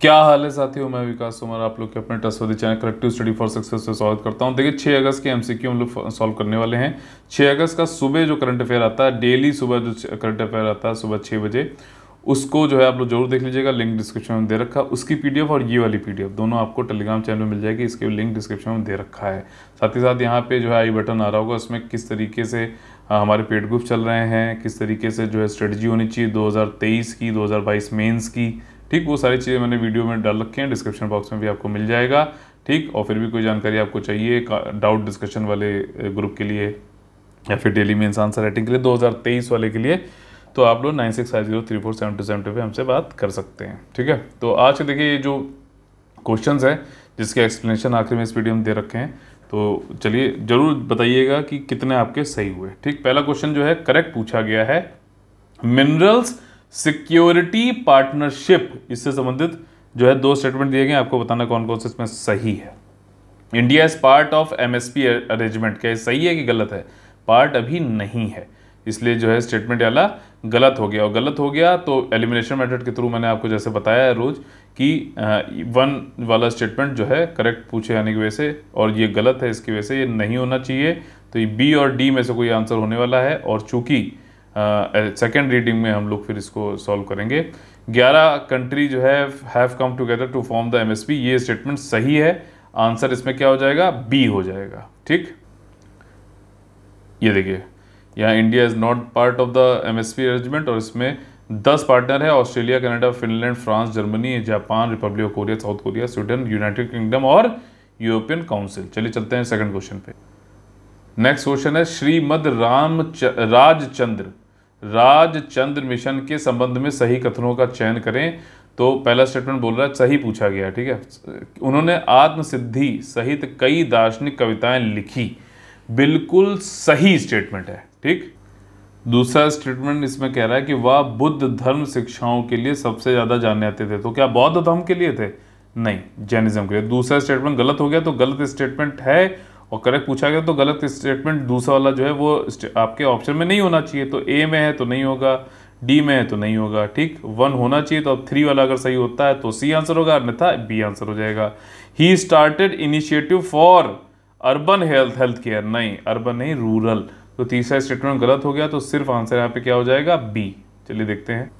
क्या हाल है साथियों मैं विकास कुमार आप लोग के अपने टस्वदी channel corrective study for success से स्वागत करता हूं देखिए 6 अगस्त के एमसीक्यू हम लोग सॉल्व करने वाले हैं 6 अगस्त का सुबह जो करंट अफेयर आता है डेली सुबह जो करंट अफेयर आता है सुबह छः बजे उसको जो है आप लोग जरूर देख लीजिएगा लिंक डिस्क्रिप्शन में दे रखा उसकी पी और ये वाली पी दोनों आपको टेलीग्राम चैनल में मिल जाएगी इसके लिंक डिस्क्रिप्शन में दे रखा है साथ ही साथ यहाँ पे जो है आई बटन आ रहा होगा उसमें किस तरीके से हमारे पेड ग्रुप चल रहे हैं किस तरीके से जो है स्ट्रेटजी होनी चाहिए दो की 2022 मेंस की ठीक वो सारी चीज़ें मैंने वीडियो में डाल रखी हैं डिस्क्रिप्शन बॉक्स में भी आपको मिल जाएगा ठीक और फिर भी कोई जानकारी आपको चाहिए डाउट डिस्कशन वाले ग्रुप के लिए या फिर डेली में इंसान आंसर राइटिंग के लिए 2023 वाले के लिए तो आप लोग nine six five zero three four seven two seven two पर हमसे बात कर सकते हैं ठीक है तो आज देखिए ये जो क्वेश्चन है जिसके एक्सप्लेनेशन आखिर में इस वीडियो में दे रखे हैं तो चलिए ज़रूर बताइएगा कि कितने आपके सही हुए ठीक पहला क्वेश्चन जो है करेक्ट पूछा गया है मिनरल्स सिक्योरिटी पार्टनरशिप इससे संबंधित जो है दो स्टेटमेंट दिए गए आपको बताना कौन कौन से इसमें सही है India is part of MSP arrangement क्या सही है कि गलत है पार्ट अभी नहीं है इसलिए जो है स्टेटमेंट वाला गलत हो गया और गलत हो गया तो एलिमिनेशन मेथड के थ्रू मैंने आपको जैसे बताया है रोज कि वन वाला स्टेटमेंट जो है करेक्ट पूछे जाने की वजह से और ये गलत है इसकी वजह से ये नहीं होना चाहिए तो ये बी और डी में से कोई आंसर होने वाला है और चूंकि सेकेंड रीडिंग में हम लोग फिर इसको सॉल्व करेंगे 11 कंट्री जो है have come together to form the MSP ये स्टेटमेंट सही है आंसर इसमें क्या हो जाएगा बी हो जाएगा ठीक ये देखिए यहाँ India is not part of the MSP arrangement और इसमें दस पार्टनर है Australia Canada Finland France Germany Japan Republic of Korea South Korea Sweden United Kingdom और यूरोपियन काउंसिल चलिए चलते हैं सेकंड क्वेश्चन पे नेक्स्ट क्वेश्चन है श्रीमद राम राजचंद्र राजचंद्र मिशन के संबंध में सही कथनों का चयन करें तो पहला स्टेटमेंट बोल रहा है सही पूछा गया ठीक है उन्होंने आत्मसिद्धि सहित कई दार्शनिक कविताएं लिखी बिल्कुल सही स्टेटमेंट है ठीक दूसरा स्टेटमेंट इसमें कह रहा है कि वह बुद्ध धर्म शिक्षाओं के लिए सबसे ज़्यादा जाने जाते थे तो क्या बौद्ध धर्म के लिए थे नहीं जैनिज्म के लिए दूसरा स्टेटमेंट गलत हो गया तो गलत स्टेटमेंट है और करेक्ट पूछा गया तो गलत स्टेटमेंट दूसरा वाला जो है वो आपके ऑप्शन में नहीं होना चाहिए तो ए में है तो नहीं होगा डी में है तो नहीं होगा ठीक वन होना चाहिए तो अब थ्री वाला अगर सही होता है तो सी आंसर होगा अन्यथा बी आंसर हो जाएगा ही started initiative for urban health health care नहीं अर्बन नहीं रूरल तो तीसरा स्टेटमेंट गलत हो गया तो सिर्फ आंसर यहाँ पे क्या हो जाएगा बी चलिए देखते हैं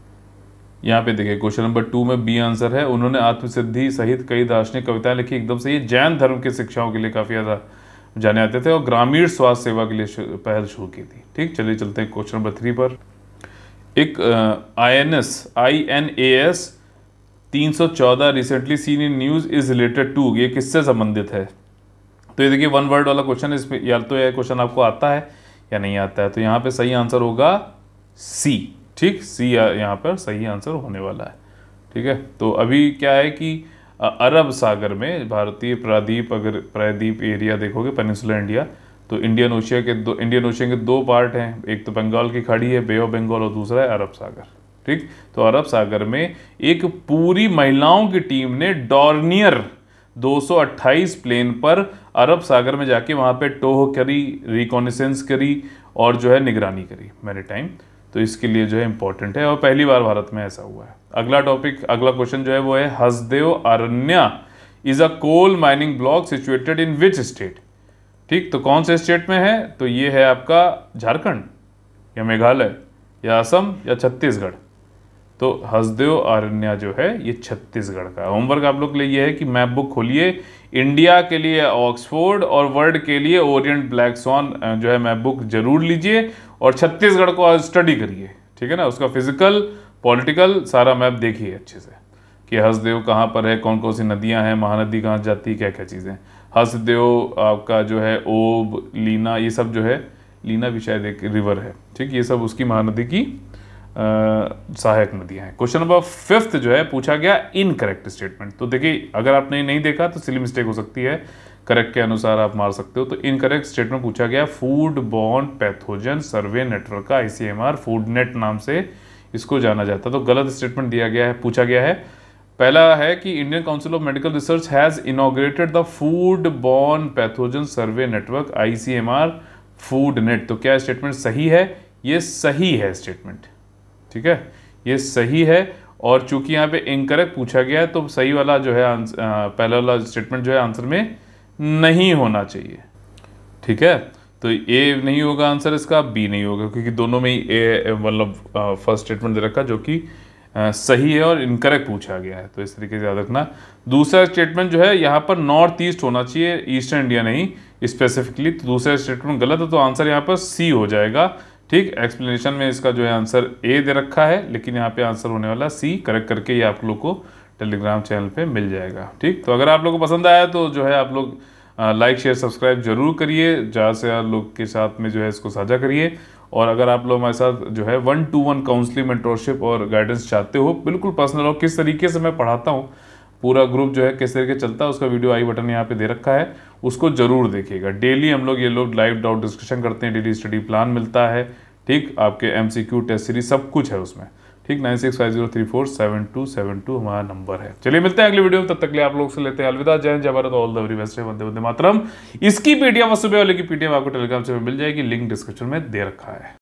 यहाँ पे देखिए क्वेश्चन नंबर टू में बी आंसर है उन्होंने आत्मसिद्धि सहित कई दार्शनिक कविताएं लिखी एकदम से ये जैन धर्म की शिक्षाओं के लिए काफ़ी ज़्यादा जाने आते थे और ग्रामीण स्वास्थ्य सेवा के लिए पहल शुरू की थी ठीक चलिए चलते हैं क्वेश्चन नंबर थ्री पर एक INS INAS 314 recently seen in news is related to ये किससे संबंधित है तो ये देखिए वन वर्ड वाला क्वेश्चन इस पर या तो यह क्वेश्चन आपको आता है या नहीं आता है तो यहाँ पे सही आंसर होगा सी ठीक सी यहाँ पर सही आंसर होने वाला है ठीक है तो अभी क्या है कि अरब सागर में भारतीय प्रादीप अगर प्रायद्वीप एरिया देखोगे पेनिसुलर इंडिया तो इंडियन ओशिया के दो इंडियन ओशिया के दो पार्ट हैं एक तो बंगाल की खाड़ी है बे ऑफ बंगाल और दूसरा है अरब सागर ठीक तो अरब सागर में एक पूरी महिलाओं की टीम ने डॉर्नियर 228 प्लेन पर अरब सागर में जाके वहाँ पे टोह करी रिकॉनिसेंस करी और जो है निगरानी करी टाइम तो इसके लिए जो है इंपॉर्टेंट है और पहली बार भारत में ऐसा हुआ है अगला टॉपिक अगला क्वेश्चन जो है वो है Hasdeo Aranya is a coal mining block situated in which state ठीक तो कौन से स्टेट में है तो ये है आपका झारखंड या मेघालय या असम या छत्तीसगढ़ तो हसदेव अरण्या जो है ये छत्तीसगढ़ का होमवर्क आप लोग के लिए ये है कि मैप बुक खोलिए इंडिया के लिए ऑक्सफोर्ड और वर्ल्ड के लिए ओरियंट ब्लैक सॉन जो है मैप बुक जरूर लीजिए और छत्तीसगढ़ को आज स्टडी करिए ठीक है ना उसका फिजिकल पॉलिटिकल सारा मैप देखिए अच्छे से कि हंसदेव कहाँ पर है कौन कौन सी नदियाँ हैं महानदी कहाँ जाती है क्या क्या चीज़ें हंसदेव आपका जो है ओब लीना ये सब जो है लीना भी शायद एक रिवर है ठीक ये सब उसकी महानदी की सहायक नदियाँ हैं क्वेश्चन नंबर फिफ्थ जो है पूछा गया इनकरेक्ट स्टेटमेंट तो देखिए अगर आपने नहीं देखा तो सिली मिस्टेक हो सकती है करेक्ट के अनुसार आप मार सकते हो तो इनकरेक्ट स्टेट में पूछा गया food borne pathogen survey network का आईसीएमआर फूड नेट नाम से इसको जाना जाता है तो गलत स्टेटमेंट दिया गया है पूछा गया है पहला है कि Indian council of medical research has inaugurated the food borne pathogen survey network ICMR food net तो क्या स्टेटमेंट सही है ये सही है स्टेटमेंट ठीक है ये सही है और चूंकि यहाँ पे इनकरेक्ट पूछा गया है तो सही वाला जो है आंसर पहला वाला स्टेटमेंट जो है आंसर में नहीं होना चाहिए ठीक है तो ए नहीं होगा आंसर इसका बी नहीं होगा क्योंकि दोनों में ही ए मतलब फर्स्ट स्टेटमेंट दे रखा जो कि सही है और इनकरेक्ट पूछा गया है तो इस तरीके से याद रखना दूसरा स्टेटमेंट जो है यहाँ पर नॉर्थ ईस्ट होना चाहिए ईस्टर्न इंडिया नहीं स्पेसिफिकली तो दूसरा स्टेटमेंट गलत है तो आंसर यहाँ पर सी हो जाएगा ठीक एक्सप्लेनेशन में इसका जो है आंसर ए दे रखा है लेकिन यहाँ पे आंसर होने वाला सी करेक्ट करके ये आप लोग को टेलीग्राम चैनल पे मिल जाएगा ठीक तो अगर आप लोगों को पसंद आया तो जो है आप लोग लाइक शेयर सब्सक्राइब जरूर करिए ज़्यादा से ज़्यादा लोग के साथ में जो है इसको साझा करिए और अगर आप लोग हमारे साथ जो है one to one counselling mentorship और गाइडेंस चाहते हो बिल्कुल पर्सनल और किस तरीके से मैं पढ़ाता हूँ पूरा ग्रुप जो है किस तरीके चलता है उसका वीडियो आई बटन यहाँ पे दे रखा है उसको जरूर देखिएगा डेली हम लोग ये लोग लाइव डाउट डिस्कशन करते हैं डेली स्टडी प्लान मिलता है ठीक आपके M C Q test series सब कुछ है उसमें ठीक nine six five zero three four seven two seven two हमारा नंबर है चलिए मिलते हैं अगले वीडियो में तब तक लिए आप लोग से लेते हैं अलविदा जय जय Bharat all the very best वंदे वंदे मातरम इसकी पीटीएम और सुबह वाले की पीटीएम आपको टेलीग्राम से मिल जाएगी लिंक डिस्क्रिप्शन में दे रखा है